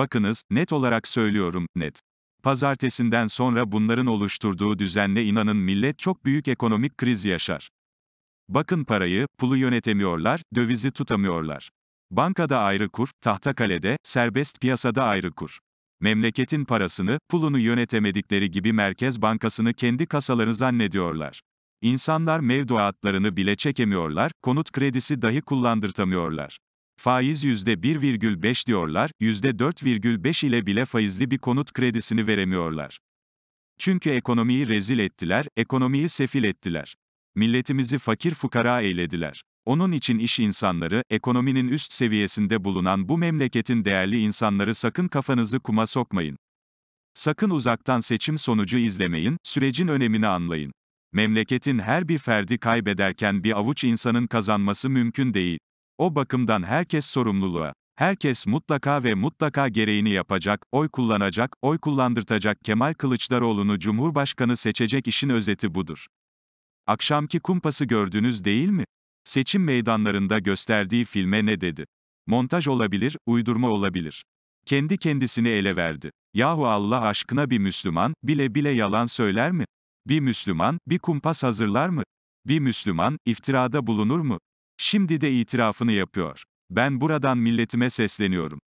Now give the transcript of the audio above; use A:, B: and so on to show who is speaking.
A: Bakınız, net olarak söylüyorum, net. Pazartesinden sonra bunların oluşturduğu düzenle inanın millet çok büyük ekonomik kriz yaşar. Bakın parayı, pulu yönetemiyorlar, dövizi tutamıyorlar. Bankada ayrı kur, tahta kalede, serbest piyasada ayrı kur. Memleketin parasını, pulunu yönetemedikleri gibi Merkez Bankası'nı kendi kasaları zannediyorlar. İnsanlar mevduatlarını bile çekemiyorlar, konut kredisi dahi kullandırtamıyorlar faiz %1,5 diyorlar, %4,5 ile bile faizli bir konut kredisini veremiyorlar. Çünkü ekonomiyi rezil ettiler, ekonomiyi sefil ettiler. Milletimizi fakir fukara eylediler. Onun için iş insanları, ekonominin üst seviyesinde bulunan bu memleketin değerli insanları sakın kafanızı kuma sokmayın. Sakın uzaktan seçim sonucu izlemeyin, sürecin önemini anlayın. Memleketin her bir ferdi kaybederken bir avuç insanın kazanması mümkün değil. O bakımdan herkes sorumluluğa, herkes mutlaka ve mutlaka gereğini yapacak, oy kullanacak, oy kullandırtacak Kemal Kılıçdaroğlu'nu Cumhurbaşkanı seçecek işin özeti budur. Akşamki kumpası gördünüz değil mi? Seçim meydanlarında gösterdiği filme ne dedi? Montaj olabilir, uydurma olabilir. Kendi kendisini ele verdi. Yahu Allah aşkına bir Müslüman, bile bile yalan söyler mi? Bir Müslüman, bir kumpas hazırlar mı? Bir Müslüman, iftirada bulunur mu? Şimdi de itirafını yapıyor. Ben buradan milletime sesleniyorum.